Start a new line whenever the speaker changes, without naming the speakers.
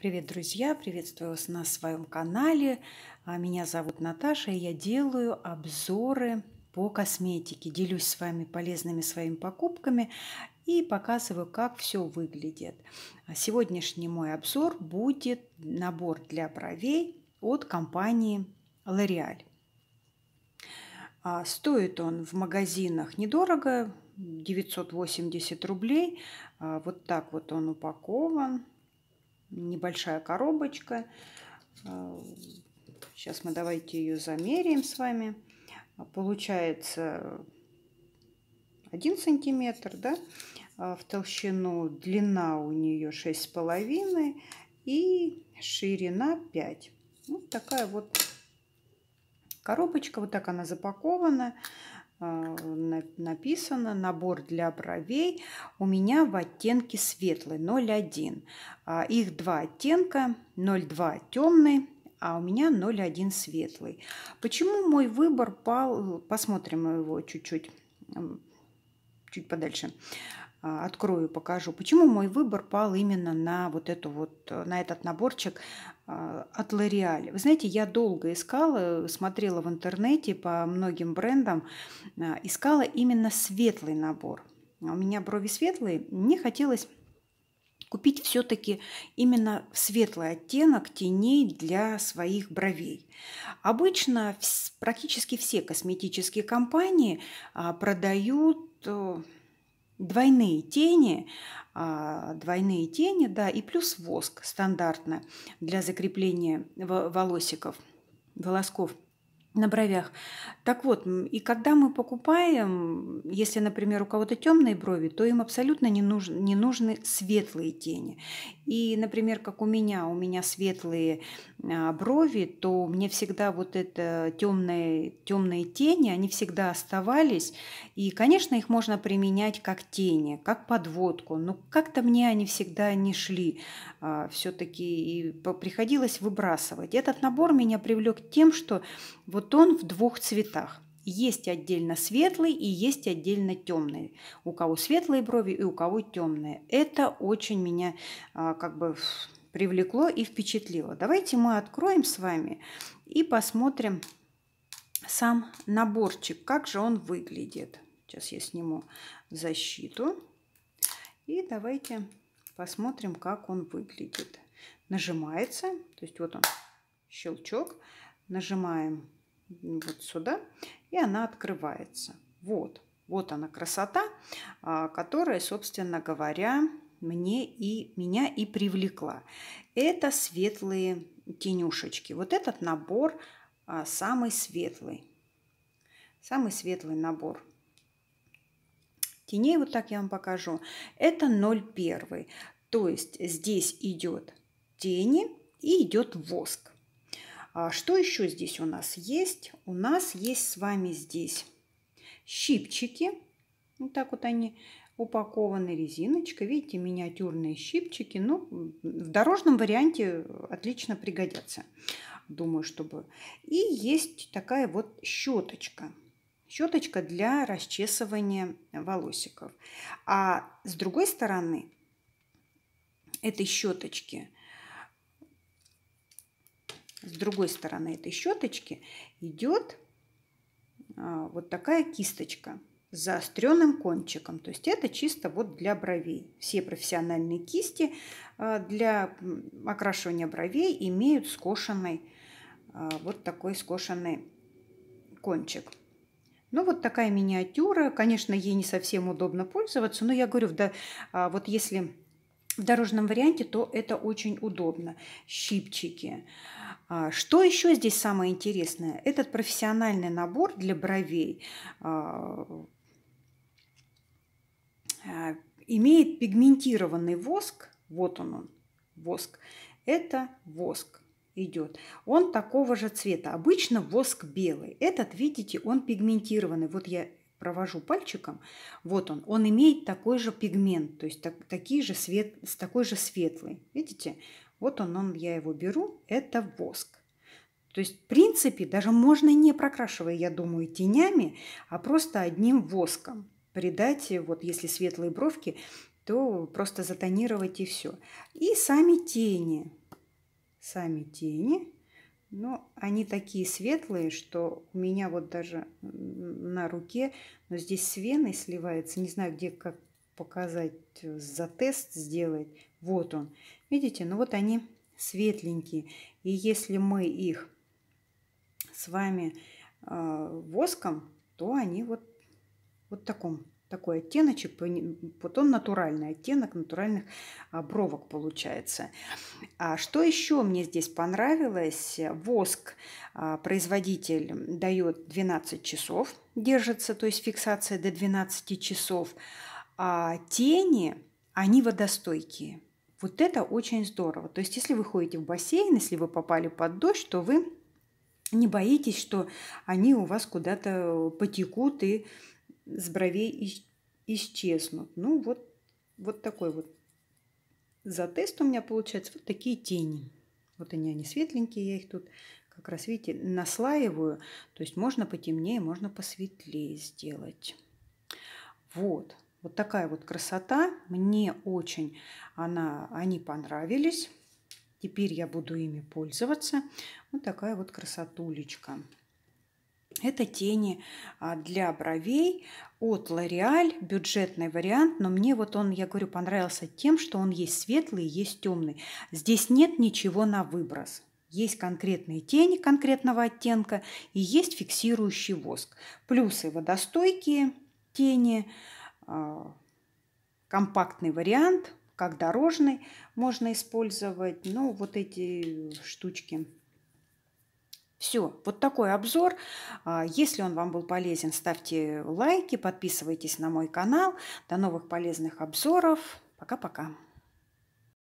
Привет, друзья! Приветствую вас на своем канале. А, меня зовут Наташа, и я делаю обзоры по косметике. Делюсь с вами полезными своими покупками и показываю, как все выглядит. А, сегодняшний мой обзор будет набор для бровей от компании L'Oreal. А, стоит он в магазинах недорого, 980 рублей. Вот так вот он упакован небольшая коробочка. Э, сейчас мы давайте ее замеряем с вами. Получается 1 сантиметр, да, э, в толщину длина у нее 6,5 и ширина 5. Вот такая вот коробочка, вот так она запакована. А, написано набор для бровей у меня в оттенке светлый 01 а, их два оттенка 02 темный а у меня 01 светлый почему мой выбор пал посмотрим его чуть-чуть чуть подальше а, открою покажу почему мой выбор пал именно на вот эту вот на этот наборчик а, от L'Oreal. Вы знаете, я долго искала, смотрела в интернете по многим брендам, а, искала именно светлый набор. А у меня брови светлые, мне хотелось купить все-таки именно светлый оттенок теней для своих бровей. Обычно практически все косметические компании продают э, двойные тени, а, двойные тени, да, и плюс воск стандартно для закрепления волосиков, волосков на бровях. Так вот, и когда мы покупаем, если, например, у кого-то темные брови, то им абсолютно не, нуж, не нужны светлые тени. И, например, как у меня, у меня светлые а, брови, то мне всегда вот это темные, темные тени, они всегда оставались. И, конечно, их можно применять как тени, как подводку, но как-то мне они всегда не шли а, все-таки, и приходилось выбрасывать. Этот набор меня привлек тем, что вот он в двух цветах. Есть отдельно светлый и есть отдельно темный. У кого светлые брови и у кого темные. Это очень меня а, как бы привлекло и впечатлило. Давайте мы откроем с вами и посмотрим сам наборчик, как же он выглядит. Сейчас я сниму защиту. И давайте посмотрим, как он выглядит. Нажимается, то есть вот он, щелчок. Нажимаем вот сюда, и она открывается. Вот, вот она красота, а, которая, собственно говоря, мне и меня и привлекла. Это светлые тенюшечки. Вот этот набор а, самый светлый. Самый светлый набор теней, вот так я вам покажу, это 0,1. То есть здесь идет тени и идет воск. А что еще здесь у нас есть? У нас есть с вами здесь щипчики. Вот так вот они упакованы резиночкой, Видите, миниатюрные щипчики. Ну, в дорожном варианте отлично пригодятся. Думаю, чтобы... И есть такая вот щеточка. Щеточка для расчесывания волосиков. А с другой стороны этой щеточки, с другой стороны этой щеточки идет а, вот такая кисточка с заостренным кончиком. То есть это чисто вот для бровей. Все профессиональные кисти э, для окрашивания бровей имеют скошенный, э, вот такой скошенный кончик. Ну, вот такая миниатюра. Конечно, ей не совсем удобно пользоваться, но я говорю, да, а вот если в дорожном варианте, то это очень удобно. Щипчики. А что еще здесь самое интересное? Этот профессиональный набор для бровей а, Э, имеет пигментированный воск. Вот он он, воск. Это воск идет. Он такого же цвета. Обычно воск белый. Этот, видите, он пигментированный. Вот я провожу пальчиком, вот он, он имеет такой же пигмент, то есть так, такие же свет, с такой же светлый. Видите? Вот он, он, я его беру, это воск. То есть, в принципе, даже можно не прокрашивая, я думаю, тенями, а просто одним воском придать, э, вот если светлые бровки, то просто затонировать и все. И сами тени. Сами тени. Но они такие светлые, что у меня вот даже на руке, но здесь с веной сливается. Не знаю, где как показать, э, за тест сделать. Вот он. Видите, ну вот они светленькие. И если мы их с вами э, воском, то они вот вот таком, такой оттеночек, вот он натуральный оттенок натуральных а, бровок получается. А что еще мне здесь понравилось? Воск а, производитель дает 12 часов, держится, то есть фиксация до 12 часов. А тени, они водостойкие. Вот это очень здорово. То есть, если вы ходите в бассейн, если вы попали под дождь, то вы не боитесь, что они у вас куда-то потекут и с бровей исчезнут. Ну, вот, вот такой вот за тест у меня получается вот такие тени. Вот они, они светленькие, я их тут как раз, видите, наслаиваю. То есть можно потемнее, можно посветлее сделать. Вот. Вот такая вот красота. Мне очень она, они понравились. Теперь я буду ими пользоваться. Вот такая вот красотулечка. Это тени а, для бровей от L'Oreal, бюджетный вариант, но мне вот он, я говорю, понравился тем, что он есть светлый, есть темный. Здесь нет ничего на выброс. Есть конкретные тени конкретного оттенка и есть фиксирующий воск. Плюсы водостойкие тени, а, компактный вариант, как дорожный можно использовать. Ну, вот эти штучки все, вот такой обзор. А, если он вам был полезен, ставьте лайки, подписывайтесь на мой канал. До новых полезных обзоров. Пока-пока.